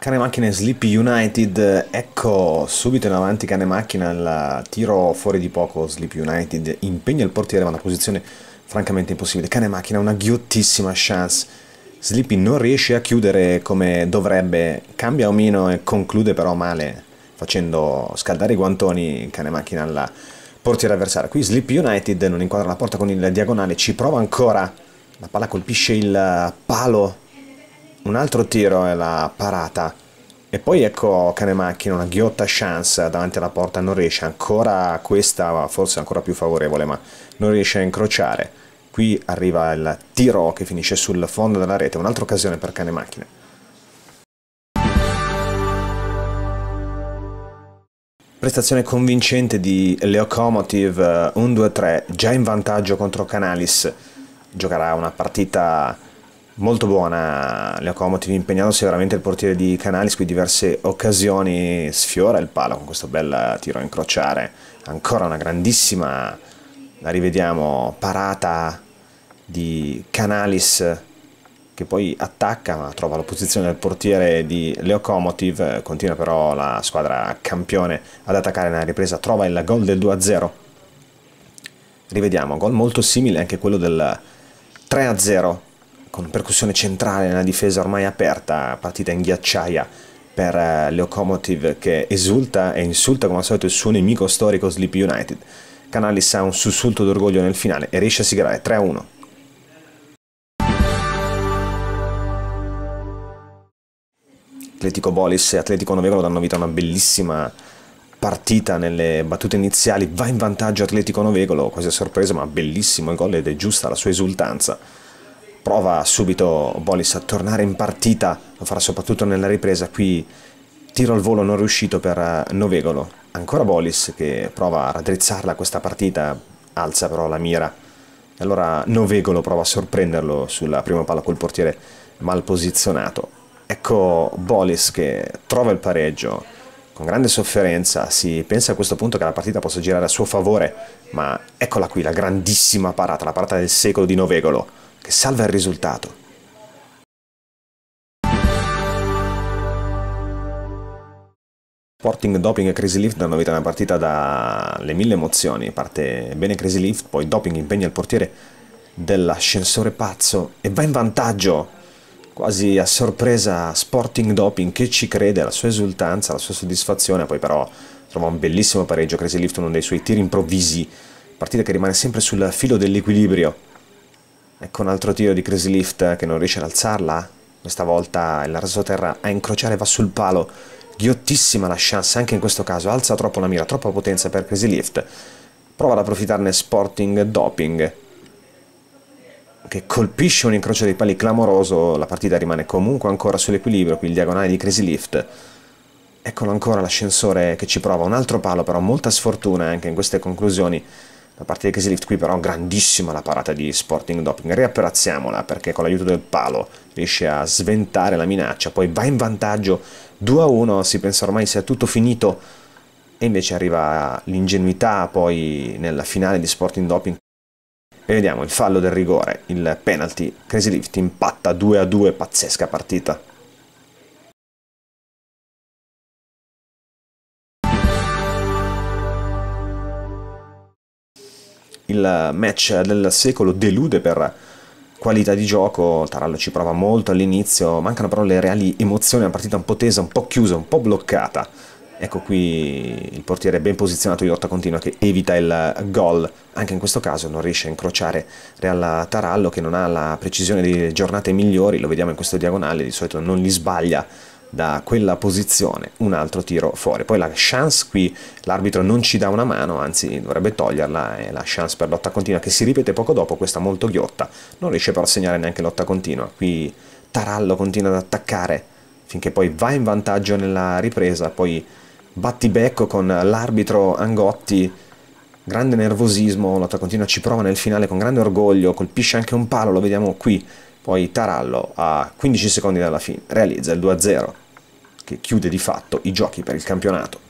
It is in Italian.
Cane macchina Sleepy United, ecco subito in avanti cane macchina, il tiro fuori di poco Sleepy United, impegna il portiere ma una posizione francamente impossibile, cane macchina una ghiottissima chance, Sleepy non riesce a chiudere come dovrebbe, cambia omino e conclude però male facendo scaldare i guantoni cane macchina al portiere avversario. qui Sleepy United non inquadra la porta con il diagonale, ci prova ancora, la palla colpisce il palo un altro tiro è la parata. E poi ecco cane macchina, una ghiotta chance davanti alla porta, non riesce ancora, questa forse ancora più favorevole, ma non riesce a incrociare. Qui arriva il tiro che finisce sul fondo della rete, un'altra occasione per cane macchina. Prestazione convincente di Leocomotive eh, 1-2-3, già in vantaggio contro Canalis. Giocherà una partita molto buona Leocomotive impegnandosi veramente il portiere di Canalis qui diverse occasioni sfiora il palo con questo bel tiro a incrociare ancora una grandissima la rivediamo parata di Canalis che poi attacca ma trova l'opposizione del portiere di Leocomotive continua però la squadra campione ad attaccare nella ripresa trova il gol del 2-0 rivediamo gol molto simile anche quello del 3-0 con percussione centrale nella difesa ormai aperta, partita in ghiacciaia per eh, Locomotive che esulta e insulta come al solito il suo nemico storico Sleepy United. Canalis ha un sussulto d'orgoglio nel finale e riesce a siglare 3-1. Atletico Bolis e Atletico Novegolo danno vita a una bellissima partita nelle battute iniziali, va in vantaggio Atletico Novegolo, quasi a sorpresa ma bellissimo il gol ed è giusta la sua esultanza prova subito Bolis a tornare in partita, lo farà soprattutto nella ripresa, qui tiro al volo non riuscito per eh, Novegolo, ancora Bolis che prova a raddrizzarla questa partita, alza però la mira, e allora Novegolo prova a sorprenderlo sulla prima palla col portiere mal posizionato. Ecco Bolis che trova il pareggio con grande sofferenza, si pensa a questo punto che la partita possa girare a suo favore, ma eccola qui la grandissima parata, la parata del secolo di Novegolo che salva il risultato. Sporting Doping e Crazy Lift danno vita a una partita dalle mille emozioni, parte bene Crazy Lift, poi Doping impegna il portiere dell'ascensore pazzo e va in vantaggio, quasi a sorpresa Sporting Doping che ci crede, alla sua esultanza, alla sua soddisfazione, poi però trova un bellissimo pareggio Crazy Lift, uno dei suoi tiri improvvisi, partita che rimane sempre sul filo dell'equilibrio. Ecco un altro tiro di Crazy Lift che non riesce ad alzarla. Questa volta il rasoterra a incrociare va sul palo. Ghiottissima la chance anche in questo caso. Alza troppo la mira, troppa potenza per Crazy Lift. Prova ad approfittarne Sporting Doping. Che colpisce un incrocio dei pali clamoroso. La partita rimane comunque ancora sull'equilibrio. Qui il diagonale di Crazy Lift. Eccolo ancora l'ascensore che ci prova. Un altro palo però, molta sfortuna anche in queste conclusioni. Da parte di Casey Lift qui però grandissima la parata di Sporting Doping, riapprezziamola perché con l'aiuto del palo riesce a sventare la minaccia, poi va in vantaggio 2 a 1, si pensa ormai sia tutto finito e invece arriva l'ingenuità poi nella finale di Sporting Doping e vediamo il fallo del rigore, il penalty, Crazy Lift impatta 2 a 2, pazzesca partita. il match del secolo delude per qualità di gioco, Tarallo ci prova molto all'inizio, mancano però le reali emozioni, una partita un po' tesa, un po' chiusa, un po' bloccata. Ecco qui il portiere ben posizionato Iotta continua che evita il gol, anche in questo caso non riesce a incrociare Real Tarallo che non ha la precisione di giornate migliori, lo vediamo in questo diagonale, di solito non gli sbaglia da quella posizione un altro tiro fuori. Poi la chance qui l'arbitro non ci dà una mano, anzi dovrebbe toglierla, è la chance per lotta continua che si ripete poco dopo, questa molto ghiotta, non riesce però a segnare neanche lotta continua, qui Tarallo continua ad attaccare finché poi va in vantaggio nella ripresa, poi battibecco con l'arbitro Angotti, grande nervosismo, lotta continua ci prova nel finale con grande orgoglio, colpisce anche un palo, lo vediamo qui poi Tarallo a 15 secondi dalla fine realizza il 2-0 che chiude di fatto i giochi per il campionato.